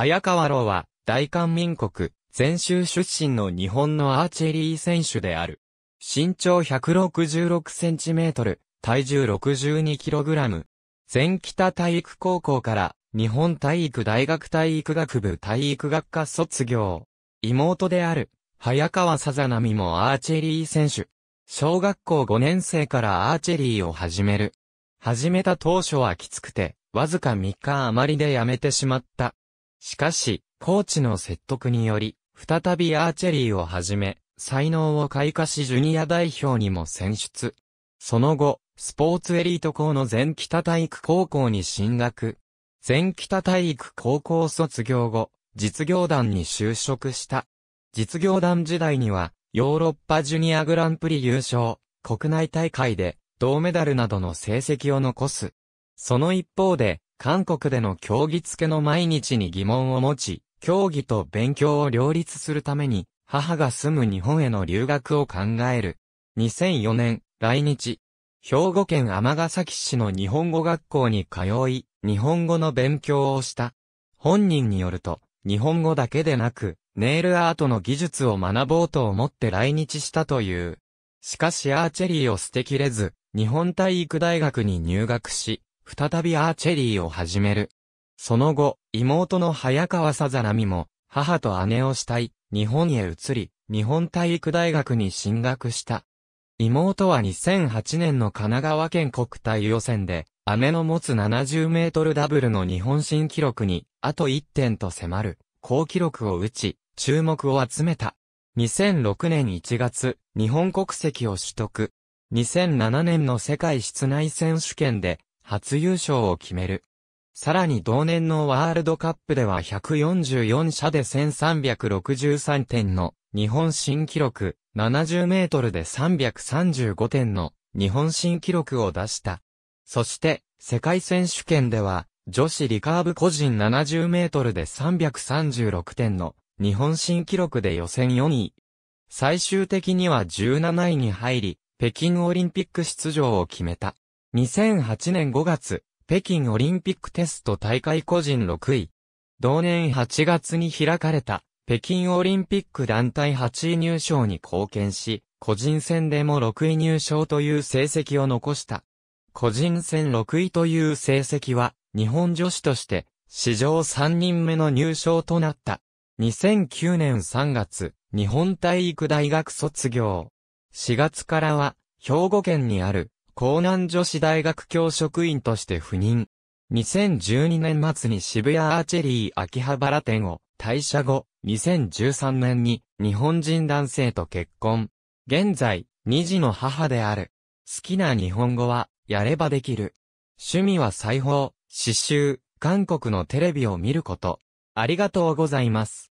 早川郎は、大韓民国、全州出身の日本のアーチェリー選手である。身長1 6 6センチメートル、体重 62kg。全北体育高校から、日本体育大学体育学部体育学科卒業。妹である、早川さざなみもアーチェリー選手。小学校5年生からアーチェリーを始める。始めた当初はきつくて、わずか3日余りでやめてしまった。しかし、コーチの説得により、再びアーチェリーをはじめ、才能を開花しジュニア代表にも選出。その後、スポーツエリート校の全北体育高校に進学。全北体育高校卒業後、実業団に就職した。実業団時代には、ヨーロッパジュニアグランプリ優勝、国内大会で銅メダルなどの成績を残す。その一方で、韓国での競技付けの毎日に疑問を持ち、競技と勉強を両立するために、母が住む日本への留学を考える。2004年、来日。兵庫県尼崎市の日本語学校に通い、日本語の勉強をした。本人によると、日本語だけでなく、ネイルアートの技術を学ぼうと思って来日したという。しかしアーチェリーを捨てきれず、日本体育大学に入学し、再びアーチェリーを始める。その後、妹の早川さざなみも、母と姉を慕い、日本へ移り、日本体育大学に進学した。妹は2008年の神奈川県国体予選で、姉の持つ70メートルダブルの日本新記録に、あと1点と迫る、好記録を打ち、注目を集めた。2006年1月、日本国籍を取得。2007年の世界室内選手権で、初優勝を決める。さらに同年のワールドカップでは144社で1363点の日本新記録、70メートルで335点の日本新記録を出した。そして、世界選手権では、女子リカーブ個人70メートルで336点の日本新記録で予選4位。最終的には17位に入り、北京オリンピック出場を決めた。2008年5月、北京オリンピックテスト大会個人6位。同年8月に開かれた、北京オリンピック団体8位入賞に貢献し、個人戦でも6位入賞という成績を残した。個人戦6位という成績は、日本女子として、史上3人目の入賞となった。2009年3月、日本体育大学卒業。4月からは、兵庫県にある、江南女子大学教職員として赴任。2012年末に渋谷アーチェリー秋葉原店を退社後、2013年に日本人男性と結婚。現在、二児の母である。好きな日本語は、やればできる。趣味は裁縫、刺繍、韓国のテレビを見ること。ありがとうございます。